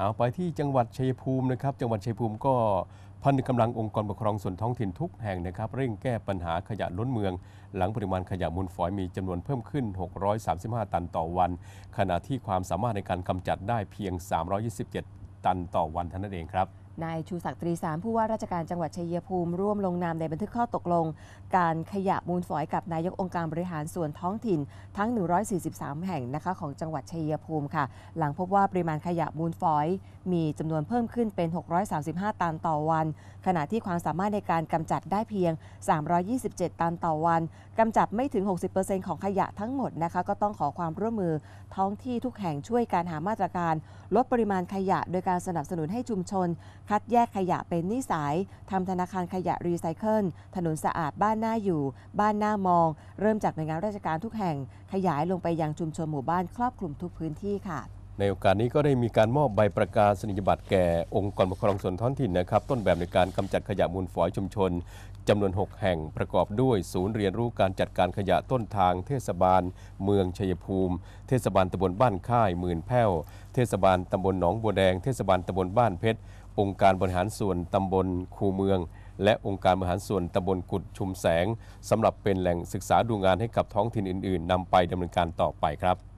เอาไปที่จังหวัดชัยภูมินะครับ จังหวัดชัยภูมิก็พันกำลังองค์กรปกครองส่วนท้องถิ่นทุกแห่งนะครับ เร่งแก้ปัญหาขยะล้นเมือง หลังปริมาณขยะมูลฝอยมีจำนวนเพิ่มขึ้น 635 ตันต่อวัน ขณะที่ความสามารถในการกำจัดได้เพียง 327 ตันต่อวันเท่านั้นเองครับนายชูศักดิ์ตรีสามผู้ว่าราชการจังหวัดชัยภูมิร่วมลงนามในบันทึกข้อตกลง การขยะมูลฝอยกับนายกองค์การบริหารส่วนท้องถิ่น ทั้ง 143 แห่งนะคะของจังหวัดชัยภูมิค่ะ หลังพบว่าปริมาณขยะมูลฝอย มีจำนวนเพิ่มขึ้นเป็น 635ตันต่อวัน ขณะที่ความสามารถในการกำจัดได้เพียง 327ตันต่อวัน กำจัดไม่ถึง 60%ของขยะทั้งหมดนะคะก็ต้องขอความร่วมมือ ท้องที่ทุกแห่งช่วยการหามาตรการ ลดปริมาณขยะโดยการสนับสนุนให้ชุมชนคัดแยกขยะเป็นนิสัยทำธนาคารขยะรีไซเคิลถนนสะอาดบ้านหน้าอยู่ บ้านหน้ามอง เริ่มจากหน่วยงานราชการทุกแห่ง ขยายลงไปยังชุมชนหมู่บ้านครอบคลุมทุกพื้นที่ค่ะในโอกาสนี้ก็ได้มีการมอบใบประกาศนียบัตรแก่ องค์กรปกครองส่วนท้องถิ่นนะครับ ต้นแบบในการกำจัดขยะมูลฝอยชุมชนจำนวน 6 แห่งประกอบด้วยศูนย์เรียนรู้การจัดการขยะต้นทาง เทศบาลเมืองชัยภูมิ เทศบาลตำบลบ้านค่ายหมื่นแพ้ว เทศบาลตำบลหนองบัวแดง เทศบาลตำบลบ้านเพชรองค์การบริหารส่วนตำบลคูเมืองและองค์การบริหารส่วนตำบลกุดชุมแสงสำหรับเป็นแหล่งศึกษาดูงานให้กับท้องถิ่นอื่น ๆนำไปดำเนินการต่อไปครับ